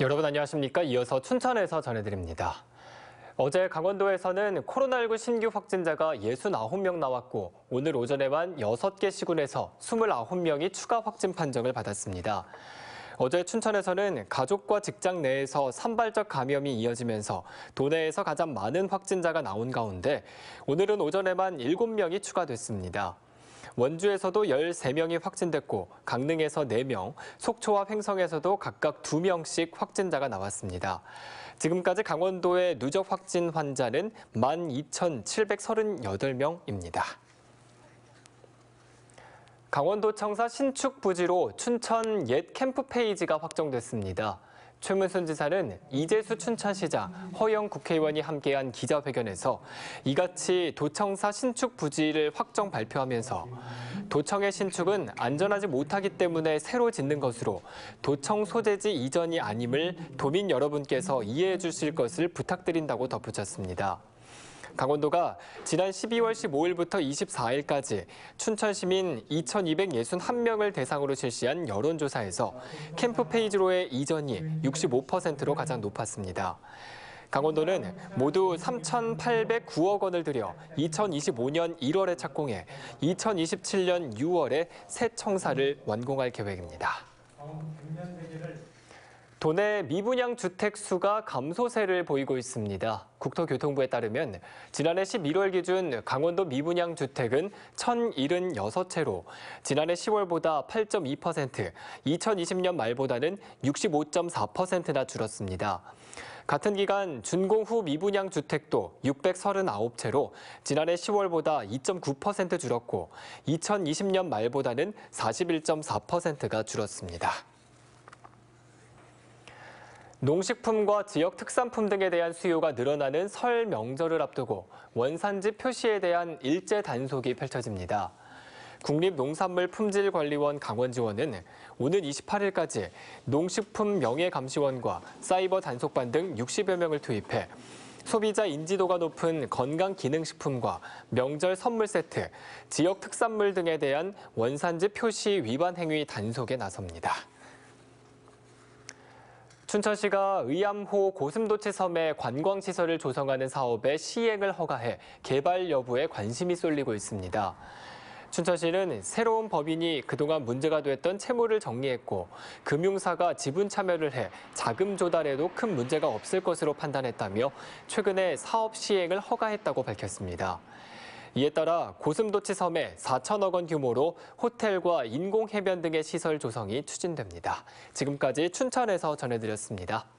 여러분 안녕하십니까? 이어서 춘천에서 전해드립니다. 어제 강원도에서는 코로나19 신규 확진자가 69명 나왔고 오늘 오전에만 6개 시군에서 29명이 추가 확진 판정을 받았습니다. 어제 춘천에서는 가족과 직장 내에서 산발적 감염이 이어지면서 도내에서 가장 많은 확진자가 나온 가운데 오늘은 오전에만 7명이 추가됐습니다. 원주에서도 13명이 확진됐고 강릉에서 4명, 속초와 횡성에서도 각각 2명씩 확진자가 나왔습니다. 지금까지 강원도의 누적 확진 환자는 12,738명입니다. 강원도 청사 신축 부지로 춘천 옛 캠프 페이지가 확정됐습니다. 최문순 지사는 이재수 춘천시장, 허영 국회의원이 함께한 기자회견에서 이같이 도청사 신축 부지를 확정 발표하면서 도청의 신축은 안전하지 못하기 때문에 새로 짓는 것으로 도청 소재지 이전이 아님을 도민 여러분께서 이해해 주실 것을 부탁드린다고 덧붙였습니다. 강원도가 지난 12월 15일부터 24일까지 춘천 시민 2,261명을 대상으로 실시한 여론조사에서 캠프 페이지로의 이전이 65%로 가장 높았습니다. 강원도는 모두 3,809억 원을 들여 2025년 1월에 착공해 2027년 6월에 새 청사를 완공할 계획입니다. 도내 미분양 주택 수가 감소세를 보이고 있습니다. 국토교통부에 따르면 지난해 11월 기준 강원도 미분양 주택은 1,076채로 지난해 10월보다 8.2%, 2020년 말보다는 65.4%나 줄었습니다. 같은 기간 준공 후 미분양 주택도 639채로 지난해 10월보다 2.9% 줄었고 2020년 말보다는 41.4%가 줄었습니다. 농식품과 지역 특산품 등에 대한 수요가 늘어나는 설 명절을 앞두고 원산지 표시에 대한 일제 단속이 펼쳐집니다. 국립농산물품질관리원 강원지원은 오는 28일까지 농식품 명예감시원과 사이버 단속반 등 60여 명을 투입해 소비자 인지도가 높은 건강기능식품과 명절 선물 세트, 지역 특산물 등에 대한 원산지 표시 위반 행위 단속에 나섭니다. 춘천시가 의암호 고슴도치 섬의 관광시설을 조성하는 사업의 시행을 허가해 개발 여부에 관심이 쏠리고 있습니다. 춘천시는 새로운 법인이 그동안 문제가 됐던 채무를 정리했고 금융사가 지분 참여를 해 자금 조달에도 큰 문제가 없을 것으로 판단했다며 최근에 사업 시행을 허가했다고 밝혔습니다. 이에 따라 고슴도치 섬에 4천억 원 규모로 호텔과 인공해변 등의 시설 조성이 추진됩니다. 지금까지 춘천에서 전해드렸습니다.